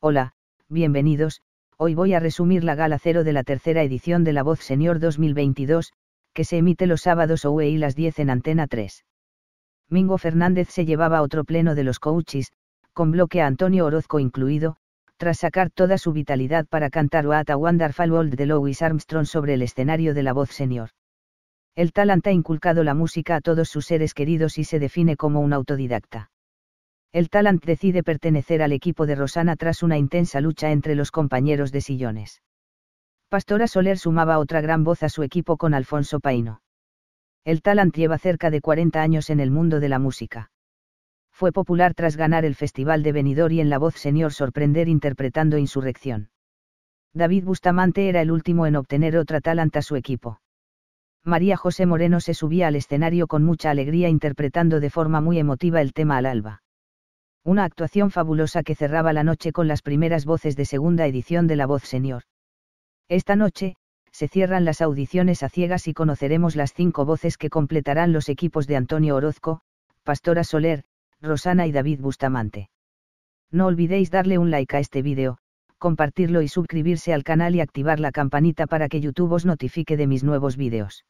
Hola, bienvenidos, hoy voy a resumir la gala cero de la tercera edición de La Voz Señor 2022, que se emite los sábados o y las 10 en Antena 3. Mingo Fernández se llevaba otro pleno de los coaches, con bloque a Antonio Orozco incluido, tras sacar toda su vitalidad para cantar What a Wonderful World de Louis Armstrong sobre el escenario de La Voz Señor. El talent ha inculcado la música a todos sus seres queridos y se define como un autodidacta el Talant decide pertenecer al equipo de Rosana tras una intensa lucha entre los compañeros de sillones. Pastora Soler sumaba otra gran voz a su equipo con Alfonso Paino. El Talant lleva cerca de 40 años en el mundo de la música. Fue popular tras ganar el Festival de Benidorm y en La Voz Señor sorprender interpretando Insurrección. David Bustamante era el último en obtener otra Talant a su equipo. María José Moreno se subía al escenario con mucha alegría interpretando de forma muy emotiva el tema al alba una actuación fabulosa que cerraba la noche con las primeras voces de segunda edición de La Voz Señor. Esta noche, se cierran las audiciones a ciegas y conoceremos las cinco voces que completarán los equipos de Antonio Orozco, Pastora Soler, Rosana y David Bustamante. No olvidéis darle un like a este vídeo, compartirlo y suscribirse al canal y activar la campanita para que YouTube os notifique de mis nuevos vídeos.